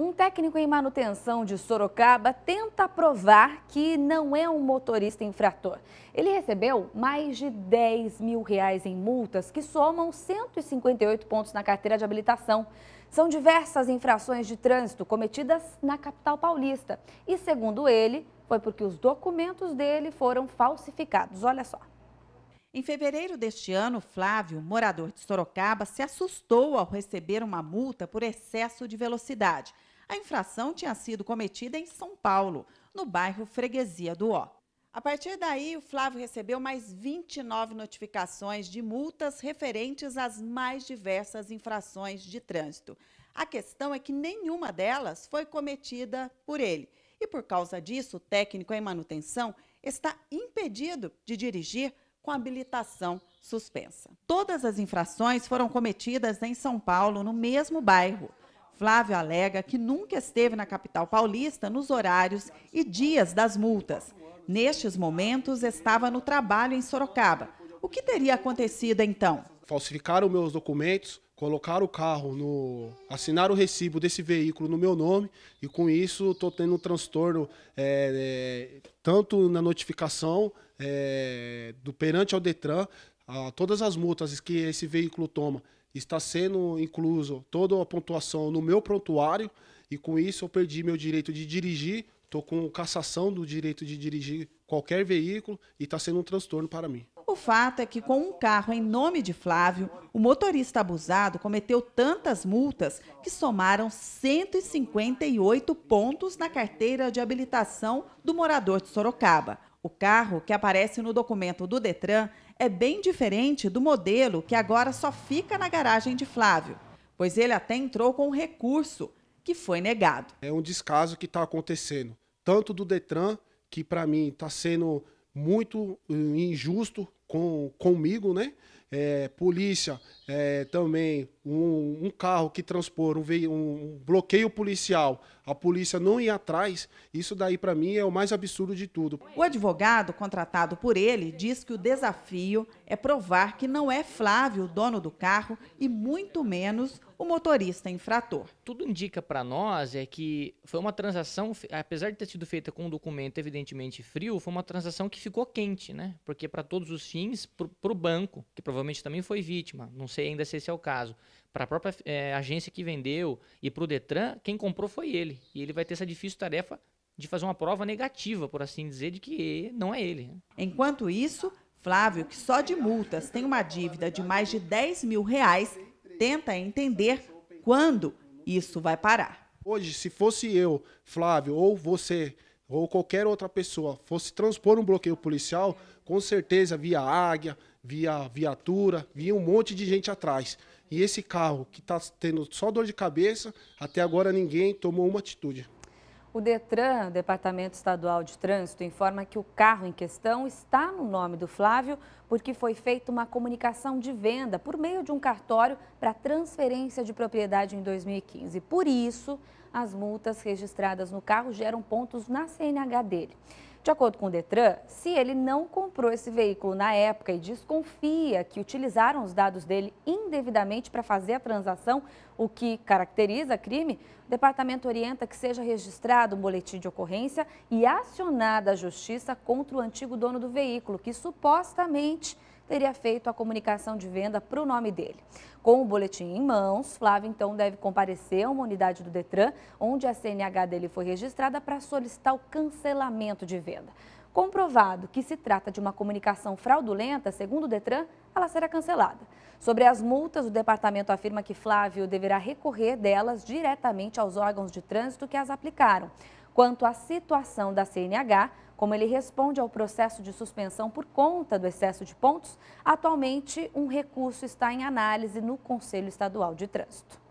Um técnico em manutenção de Sorocaba tenta provar que não é um motorista infrator. Ele recebeu mais de 10 mil reais em multas, que somam 158 pontos na carteira de habilitação. São diversas infrações de trânsito cometidas na capital paulista. E, segundo ele, foi porque os documentos dele foram falsificados. Olha só. Em fevereiro deste ano, Flávio, morador de Sorocaba, se assustou ao receber uma multa por excesso de velocidade. A infração tinha sido cometida em São Paulo, no bairro Freguesia do Ó. A partir daí, o Flávio recebeu mais 29 notificações de multas referentes às mais diversas infrações de trânsito. A questão é que nenhuma delas foi cometida por ele. E por causa disso, o técnico em manutenção está impedido de dirigir com habilitação suspensa. Todas as infrações foram cometidas em São Paulo, no mesmo bairro. Flávio alega que nunca esteve na capital paulista nos horários e dias das multas. Nestes momentos, estava no trabalho em Sorocaba. O que teria acontecido então? Falsificaram meus documentos, colocaram o carro no. assinaram o recibo desse veículo no meu nome e com isso estou tendo um transtorno é, é, tanto na notificação é, do perante ao Detran, a, todas as multas que esse veículo toma está sendo incluso toda a pontuação no meu prontuário e com isso eu perdi meu direito de dirigir, estou com cassação do direito de dirigir qualquer veículo e está sendo um transtorno para mim. O fato é que com um carro em nome de Flávio, o motorista abusado cometeu tantas multas que somaram 158 pontos na carteira de habilitação do morador de Sorocaba. O carro que aparece no documento do Detran é bem diferente do modelo que agora só fica na garagem de Flávio, pois ele até entrou com um recurso que foi negado. É um descaso que está acontecendo, tanto do Detran, que para mim está sendo muito hum, injusto com, comigo, né? É, polícia é, também um, um, carro que transpor um, um, bloqueio policial, a polícia não ir atrás, isso daí para mim é o mais absurdo de tudo. O advogado contratado por ele diz que o desafio é provar que não é Flávio o dono do carro e muito menos o motorista infrator. Tudo indica para nós é que foi uma transação, apesar de ter sido feita com um documento evidentemente frio, foi uma transação que ficou quente, né? Porque para todos os fins, para o banco, que provavelmente também foi vítima, não sei sei ainda se esse é o caso. Para a própria é, agência que vendeu e para o Detran, quem comprou foi ele. E ele vai ter essa difícil tarefa de fazer uma prova negativa, por assim dizer, de que não é ele. Né? Enquanto isso, Flávio, que só de multas tem uma dívida de mais de 10 mil reais, tenta entender quando isso vai parar. Hoje, se fosse eu, Flávio, ou você, ou qualquer outra pessoa fosse transpor um bloqueio policial, com certeza via águia, via viatura, via um monte de gente atrás. E esse carro que está tendo só dor de cabeça, até agora ninguém tomou uma atitude. O Detran, Departamento Estadual de Trânsito, informa que o carro em questão está no nome do Flávio porque foi feita uma comunicação de venda por meio de um cartório para transferência de propriedade em 2015. Por isso, as multas registradas no carro geram pontos na CNH dele. De acordo com o Detran, se ele não comprou esse veículo na época e desconfia que utilizaram os dados dele indevidamente para fazer a transação, o que caracteriza crime, o departamento orienta que seja registrado um boletim de ocorrência e acionada a justiça contra o antigo dono do veículo, que supostamente teria feito a comunicação de venda para o nome dele. Com o boletim em mãos, Flávio então deve comparecer a uma unidade do Detran, onde a CNH dele foi registrada para solicitar o cancelamento de venda. Comprovado que se trata de uma comunicação fraudulenta, segundo o Detran, ela será cancelada. Sobre as multas, o departamento afirma que Flávio deverá recorrer delas diretamente aos órgãos de trânsito que as aplicaram. Quanto à situação da CNH, como ele responde ao processo de suspensão por conta do excesso de pontos, atualmente um recurso está em análise no Conselho Estadual de Trânsito.